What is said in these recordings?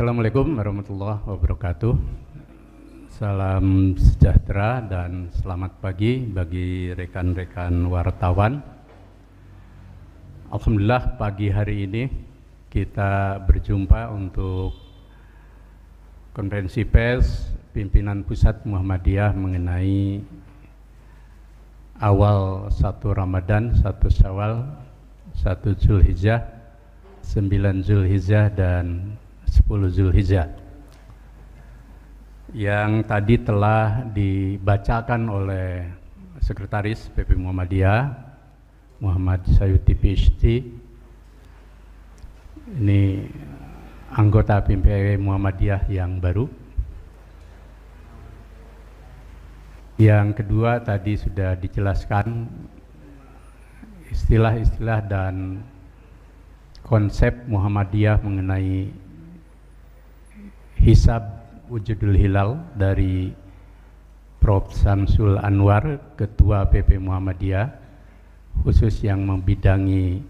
Assalamualaikum warahmatullahi wabarakatuh. Salam sejahtera dan selamat pagi bagi rekan-rekan wartawan. Alhamdulillah pagi hari ini kita berjumpa untuk konferensi pers pimpinan pusat Muhammadiyah mengenai awal satu Ramadan, satu Syawal, satu Zulhijjah, sembilan Zulhijjah dan Zulhijjah yang tadi telah dibacakan oleh Sekretaris PP Muhammadiyah Muhammad Sayuti PhD ini anggota PP Muhammadiyah yang baru yang kedua tadi sudah dijelaskan istilah-istilah dan konsep Muhammadiyah mengenai hisab wujudul hilal dari Prof. Samsul Anwar, Ketua PP Muhammadiyah, khusus yang membidangi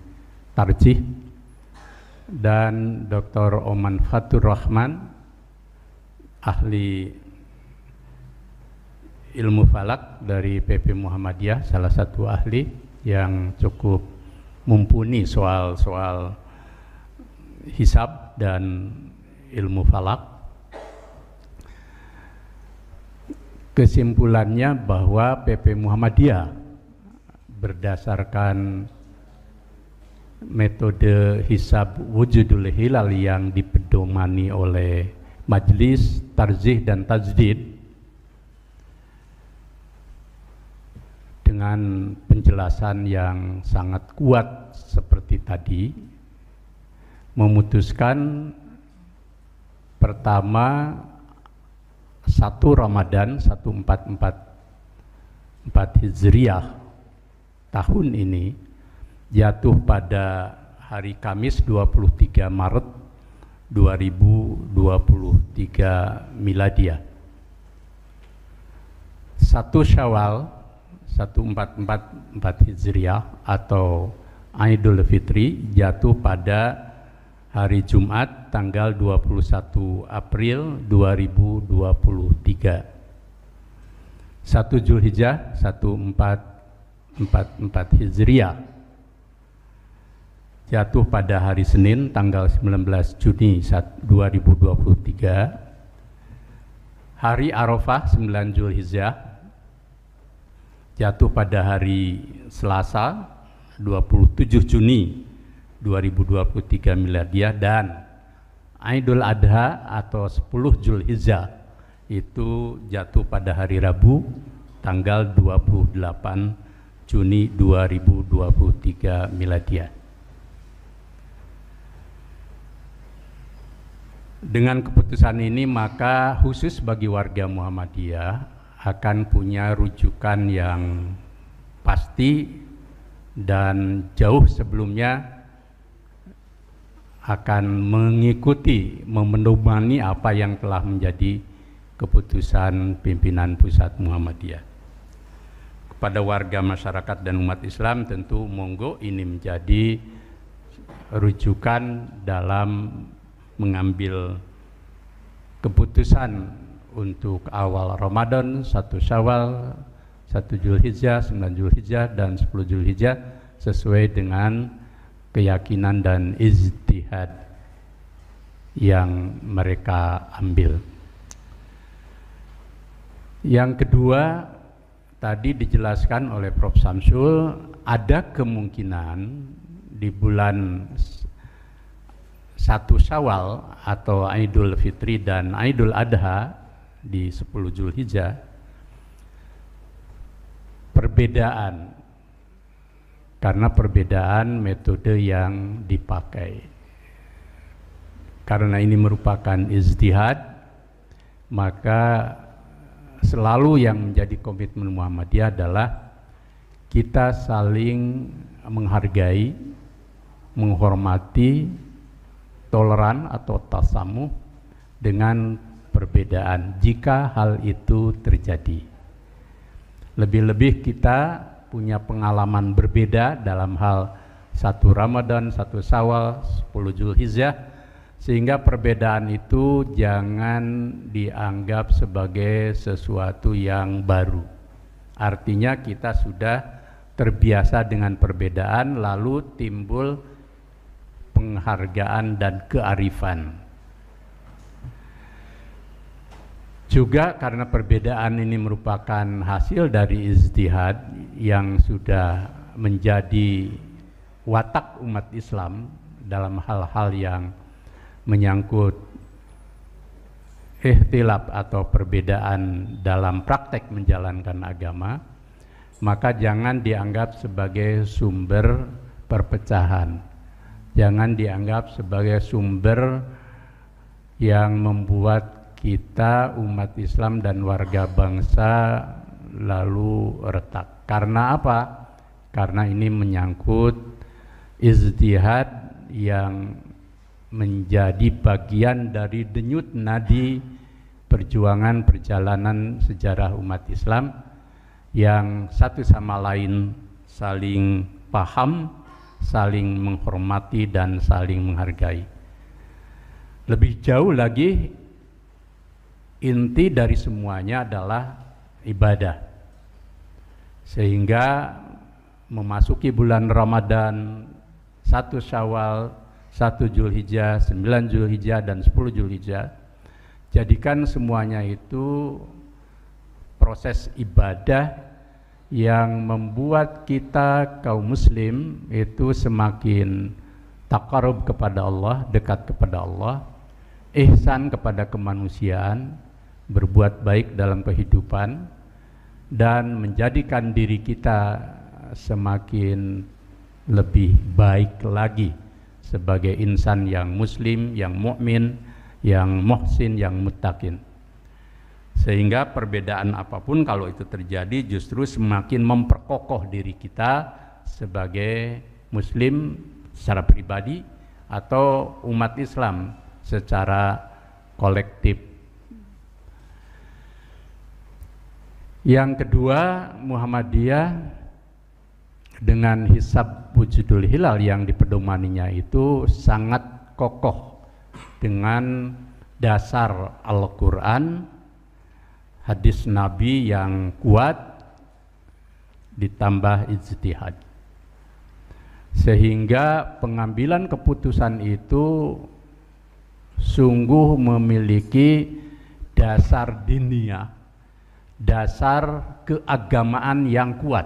tarjih, dan Dr. Oman Fatur Rahman, ahli ilmu falak dari PP Muhammadiyah, salah satu ahli yang cukup mumpuni soal-soal hisab dan ilmu falak kesimpulannya bahwa PP Muhammadiyah berdasarkan metode hisab wujudul hilal yang dipedomani oleh majelis tarzih dan tajdid dengan penjelasan yang sangat kuat seperti tadi memutuskan pertama satu Ramadan 1444 Hijriah tahun ini jatuh pada hari Kamis 23 Maret 2023 Miladia. satu Syawal 1444 Hijriah atau Idul Fitri jatuh pada hari Jumat tanggal 21 April 2023. 1 Julhijjah 1444 Hijriah jatuh pada hari Senin tanggal 19 Juni 2023 hari Arafah 9 Julhijjah jatuh pada hari Selasa 27 Juni 2023 miladiah dan Idul Adha atau 10 Zulhijjah itu jatuh pada hari Rabu tanggal 28 Juni 2023 miladiah. Dengan keputusan ini maka khusus bagi warga Muhammadiyah akan punya rujukan yang pasti dan jauh sebelumnya akan mengikuti memedomani apa yang telah menjadi keputusan pimpinan pusat Muhammadiyah. Kepada warga masyarakat dan umat Islam tentu monggo ini menjadi rujukan dalam mengambil keputusan untuk awal Ramadan, satu Syawal, satu Julhijjah, sembilan Julhijjah dan sepuluh Julhijjah sesuai dengan keyakinan dan ijtihad yang mereka ambil. Yang kedua, tadi dijelaskan oleh Prof. Samsul, ada kemungkinan di bulan satu Syawal atau Idul Fitri dan Idul Adha di 10 Julhijjah perbedaan karena perbedaan metode yang dipakai. Karena ini merupakan izdihad, maka selalu yang menjadi komitmen Muhammadiyah adalah kita saling menghargai, menghormati, toleran atau tasamuh dengan perbedaan jika hal itu terjadi. Lebih-lebih kita punya pengalaman berbeda dalam hal satu Ramadan, satu Sawal, 10 Zulhijjah sehingga perbedaan itu jangan dianggap sebagai sesuatu yang baru. Artinya kita sudah terbiasa dengan perbedaan lalu timbul penghargaan dan kearifan. juga karena perbedaan ini merupakan hasil dari ijtihad yang sudah menjadi watak umat Islam dalam hal-hal yang menyangkut ikhtilaf atau perbedaan dalam praktek menjalankan agama maka jangan dianggap sebagai sumber perpecahan jangan dianggap sebagai sumber yang membuat kita umat Islam dan warga bangsa lalu retak. Karena apa? Karena ini menyangkut ijtihad yang menjadi bagian dari denyut nadi perjuangan perjalanan sejarah umat Islam yang satu sama lain saling paham, saling menghormati dan saling menghargai. Lebih jauh lagi inti dari semuanya adalah ibadah. Sehingga memasuki bulan Ramadan, satu Syawal, satu Julhijjah, sembilan Julhijjah dan sepuluh Julhijjah, jadikan semuanya itu proses ibadah yang membuat kita kaum muslim itu semakin takarub kepada Allah, dekat kepada Allah, ihsan kepada kemanusiaan, berbuat baik dalam kehidupan dan menjadikan diri kita semakin lebih baik lagi sebagai insan yang muslim, yang mukmin, yang muhsin, yang mutakin. Sehingga perbedaan apapun kalau itu terjadi justru semakin memperkokoh diri kita sebagai muslim secara pribadi atau umat Islam secara kolektif Yang kedua Muhammadiyah dengan hisab wujudul hilal yang dipedomaninya itu sangat kokoh dengan dasar Al-Quran, hadis Nabi yang kuat, ditambah ijtihad. Sehingga pengambilan keputusan itu sungguh memiliki dasar diniyah dasar keagamaan yang kuat.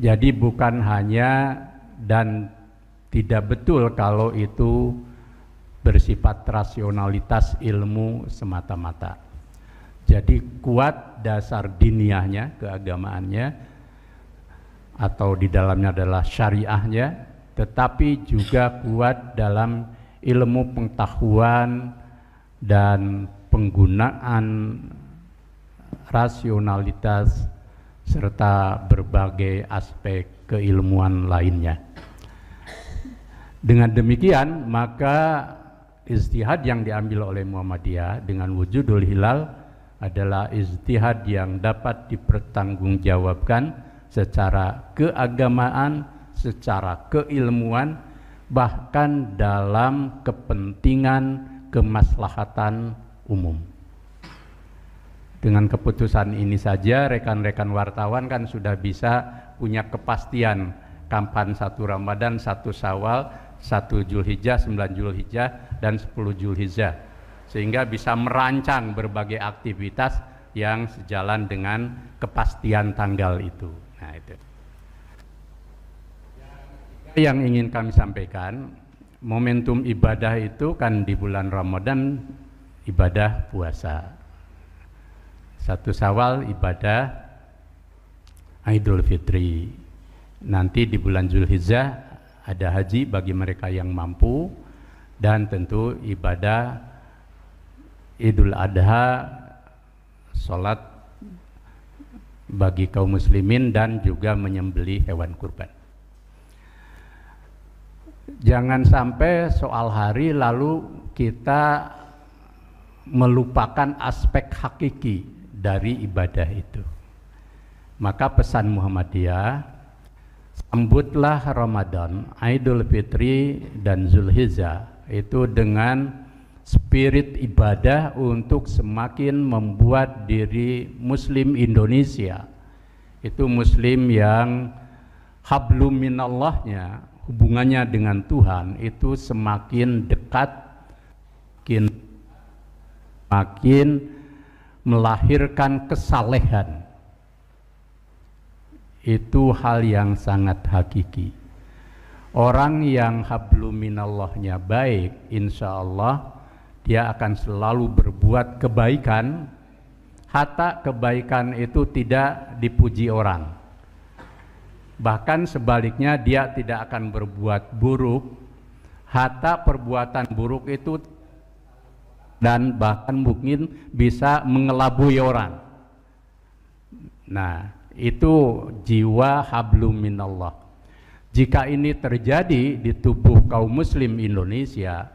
Jadi bukan hanya dan tidak betul kalau itu bersifat rasionalitas ilmu semata-mata. Jadi kuat dasar diniahnya, keagamaannya, atau di dalamnya adalah syariahnya, tetapi juga kuat dalam ilmu pengetahuan dan penggunaan rasionalitas, serta berbagai aspek keilmuan lainnya. Dengan demikian, maka istihad yang diambil oleh Muhammadiyah dengan wujudul hilal adalah istihad yang dapat dipertanggungjawabkan secara keagamaan, secara keilmuan, bahkan dalam kepentingan kemaslahatan umum. Dengan keputusan ini saja rekan-rekan wartawan kan sudah bisa punya kepastian kapan satu Ramadan, satu sawal, satu Julhijjah, sembilan Julhijjah dan sepuluh Julhijjah. Sehingga bisa merancang berbagai aktivitas yang sejalan dengan kepastian tanggal itu. Nah, itu. Yang ingin kami sampaikan, momentum ibadah itu kan di bulan Ramadan ibadah puasa. Satu Sawal ibadah Idul Fitri. Nanti di bulan Zulhijjah ada haji bagi mereka yang mampu dan tentu ibadah Idul Adha sholat bagi kaum muslimin dan juga menyembeli hewan kurban. Jangan sampai soal hari lalu kita melupakan aspek hakiki dari ibadah itu. Maka pesan Muhammadiyah, sambutlah Ramadan, Idul Fitri dan Zulhijjah itu dengan spirit ibadah untuk semakin membuat diri muslim Indonesia itu muslim yang hablum minallahnya hubungannya dengan Tuhan itu semakin dekat makin makin melahirkan kesalehan itu hal yang sangat hakiki orang yang habluminallahnya baik insya Allah dia akan selalu berbuat kebaikan hatta kebaikan itu tidak dipuji orang bahkan sebaliknya dia tidak akan berbuat buruk hatta perbuatan buruk itu dan bahkan mungkin bisa mengelabui orang. Nah, itu jiwa habluminallah. Jika ini terjadi di tubuh kaum muslim Indonesia,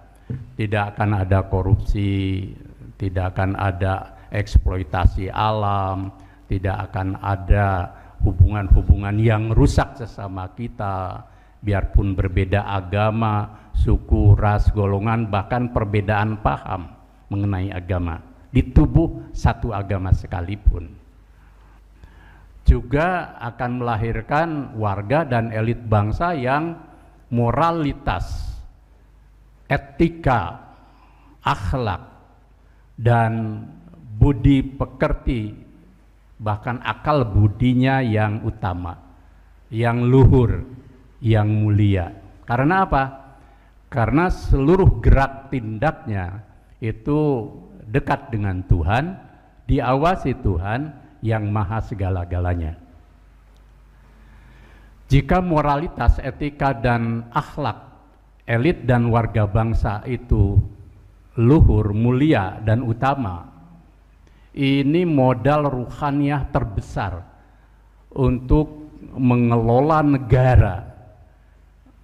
tidak akan ada korupsi, tidak akan ada eksploitasi alam, tidak akan ada hubungan-hubungan yang rusak sesama kita, biarpun berbeda agama, suku, ras, golongan, bahkan perbedaan paham mengenai agama di tubuh satu agama sekalipun. Juga akan melahirkan warga dan elit bangsa yang moralitas, etika, akhlak, dan budi pekerti, bahkan akal budinya yang utama, yang luhur, yang mulia. Karena apa? Karena seluruh gerak tindaknya itu dekat dengan Tuhan, diawasi Tuhan yang maha segala-galanya. Jika moralitas, etika, dan akhlak elit dan warga bangsa itu luhur, mulia, dan utama, ini modal ruhaniah terbesar untuk mengelola negara,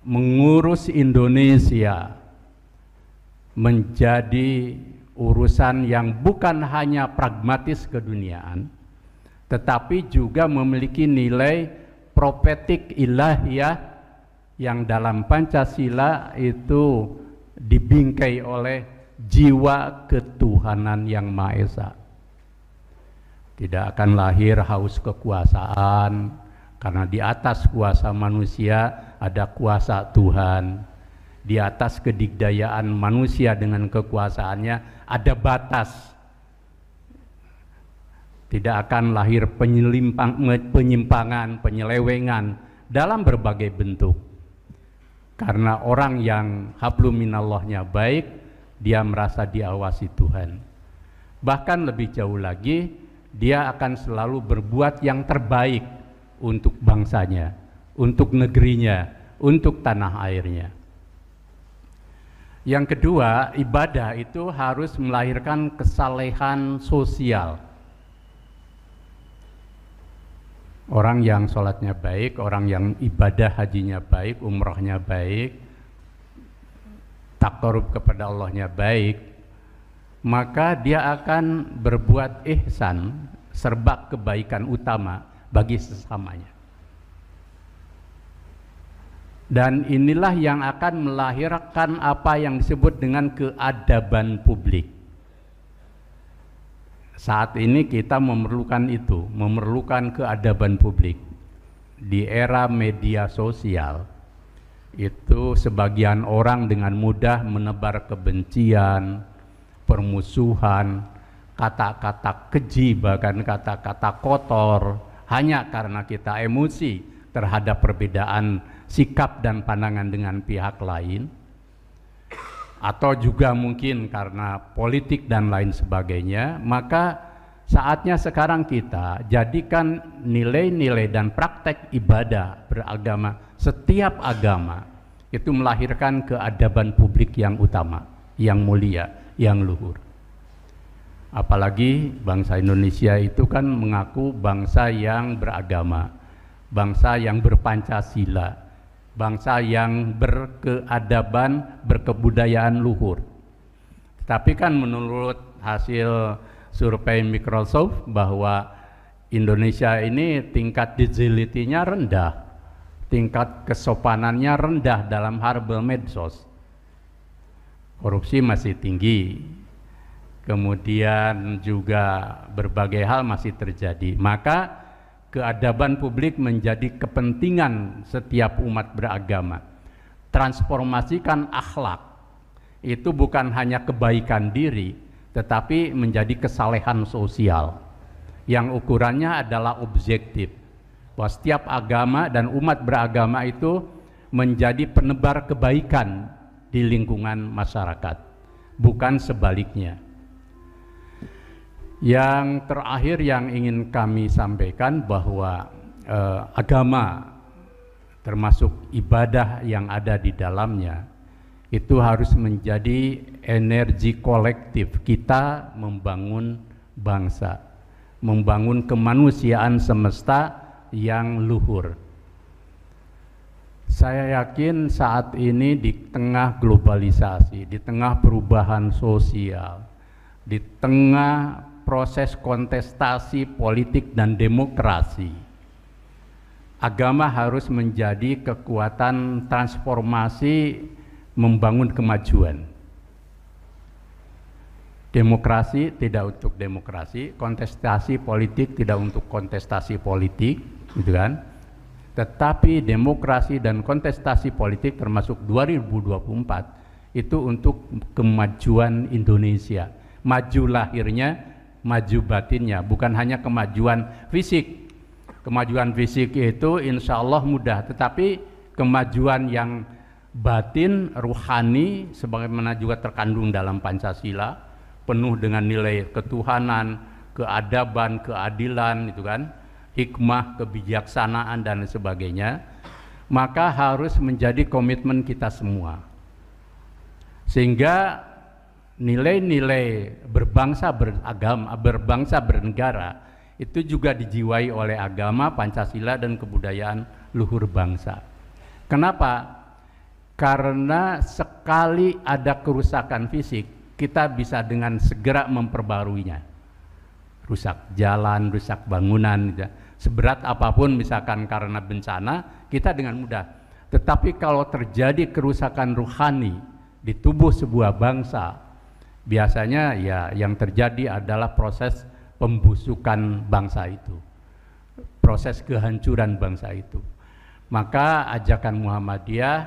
mengurus Indonesia, menjadi urusan yang bukan hanya pragmatis keduniaan, tetapi juga memiliki nilai profetik ilahiyah yang dalam Pancasila itu dibingkai oleh jiwa ketuhanan yang Maha Esa. Tidak akan lahir haus kekuasaan, karena di atas kuasa manusia ada kuasa Tuhan di atas kedikdayaan manusia dengan kekuasaannya ada batas. Tidak akan lahir penyimpangan, penyelewengan dalam berbagai bentuk. Karena orang yang habluminallahnya minallahnya baik, dia merasa diawasi Tuhan. Bahkan lebih jauh lagi, dia akan selalu berbuat yang terbaik untuk bangsanya, untuk negerinya, untuk tanah airnya. Yang kedua, ibadah itu harus melahirkan kesalehan sosial. Orang yang sholatnya baik, orang yang ibadah hajinya baik, umrohnya baik, takkorup kepada Allahnya baik, maka dia akan berbuat ihsan, serbak kebaikan utama bagi sesamanya. Dan inilah yang akan melahirkan apa yang disebut dengan keadaban publik. Saat ini kita memerlukan itu, memerlukan keadaban publik. Di era media sosial, itu sebagian orang dengan mudah menebar kebencian, permusuhan, kata-kata keji, bahkan kata-kata kotor, hanya karena kita emosi terhadap perbedaan sikap dan pandangan dengan pihak lain, atau juga mungkin karena politik dan lain sebagainya, maka saatnya sekarang kita jadikan nilai-nilai dan praktek ibadah beragama setiap agama itu melahirkan keadaban publik yang utama, yang mulia, yang luhur. Apalagi bangsa Indonesia itu kan mengaku bangsa yang beragama bangsa yang berpancasila, bangsa yang berkeadaban, berkebudayaan luhur. Tapi kan menurut hasil survei Microsoft bahwa Indonesia ini tingkat digility-nya rendah, tingkat kesopanannya rendah dalam harbel medsos. Korupsi masih tinggi, kemudian juga berbagai hal masih terjadi. Maka keadaban publik menjadi kepentingan setiap umat beragama. Transformasikan akhlak itu bukan hanya kebaikan diri, tetapi menjadi kesalehan sosial yang ukurannya adalah objektif. Bahwa setiap agama dan umat beragama itu menjadi penebar kebaikan di lingkungan masyarakat, bukan sebaliknya. Yang terakhir yang ingin kami sampaikan bahwa eh, agama termasuk ibadah yang ada di dalamnya itu harus menjadi energi kolektif kita membangun bangsa, membangun kemanusiaan semesta yang luhur. Saya yakin saat ini di tengah globalisasi, di tengah perubahan sosial, di tengah proses kontestasi politik dan demokrasi. Agama harus menjadi kekuatan transformasi membangun kemajuan. Demokrasi tidak untuk demokrasi, kontestasi politik tidak untuk kontestasi politik, gitu kan? Tetapi demokrasi dan kontestasi politik termasuk 2024 itu untuk kemajuan Indonesia. Maju lahirnya, maju batinnya, bukan hanya kemajuan fisik. Kemajuan fisik itu insya Allah mudah, tetapi kemajuan yang batin, ruhani, sebagaimana juga terkandung dalam Pancasila, penuh dengan nilai ketuhanan, keadaban, keadilan, itu kan, hikmah, kebijaksanaan, dan sebagainya, maka harus menjadi komitmen kita semua. Sehingga nilai-nilai berbangsa, beragama, berbangsa, bernegara itu juga dijiwai oleh agama, Pancasila, dan kebudayaan luhur bangsa. Kenapa? Karena sekali ada kerusakan fisik, kita bisa dengan segera memperbaruinya. Rusak jalan, rusak bangunan, ya. seberat apapun misalkan karena bencana, kita dengan mudah. Tetapi kalau terjadi kerusakan ruhani di tubuh sebuah bangsa, biasanya ya yang terjadi adalah proses pembusukan bangsa itu, proses kehancuran bangsa itu. Maka ajakan Muhammadiyah,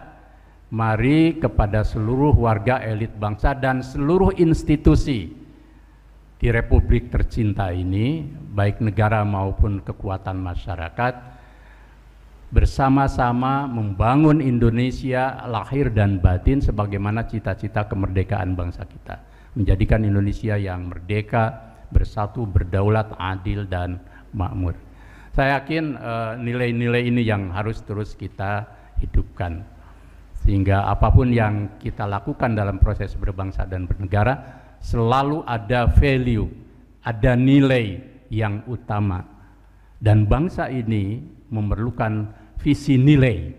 mari kepada seluruh warga elit bangsa dan seluruh institusi di Republik tercinta ini, baik negara maupun kekuatan masyarakat, bersama-sama membangun Indonesia lahir dan batin sebagaimana cita-cita kemerdekaan bangsa kita menjadikan Indonesia yang merdeka, bersatu, berdaulat, adil, dan makmur. Saya yakin eh, nilai-nilai uh, ini yang harus terus kita hidupkan. Sehingga apapun yang kita lakukan dalam proses berbangsa dan bernegara, selalu ada value, ada nilai yang utama. Dan bangsa ini memerlukan visi nilai,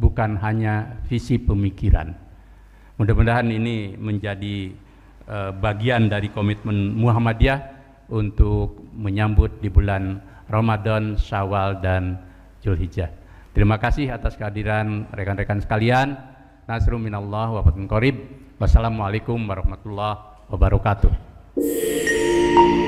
bukan hanya visi pemikiran. Mudah-mudahan ini menjadi Eh, bagian dari komitmen Muhammadiyah untuk menyambut di bulan Ramadan, Syawal, dan Julhijjah. Terima kasih atas kehadiran rekan-rekan sekalian. Nasrum minallah wa fatun qorib. Wassalamualaikum warahmatullahi wabarakatuh.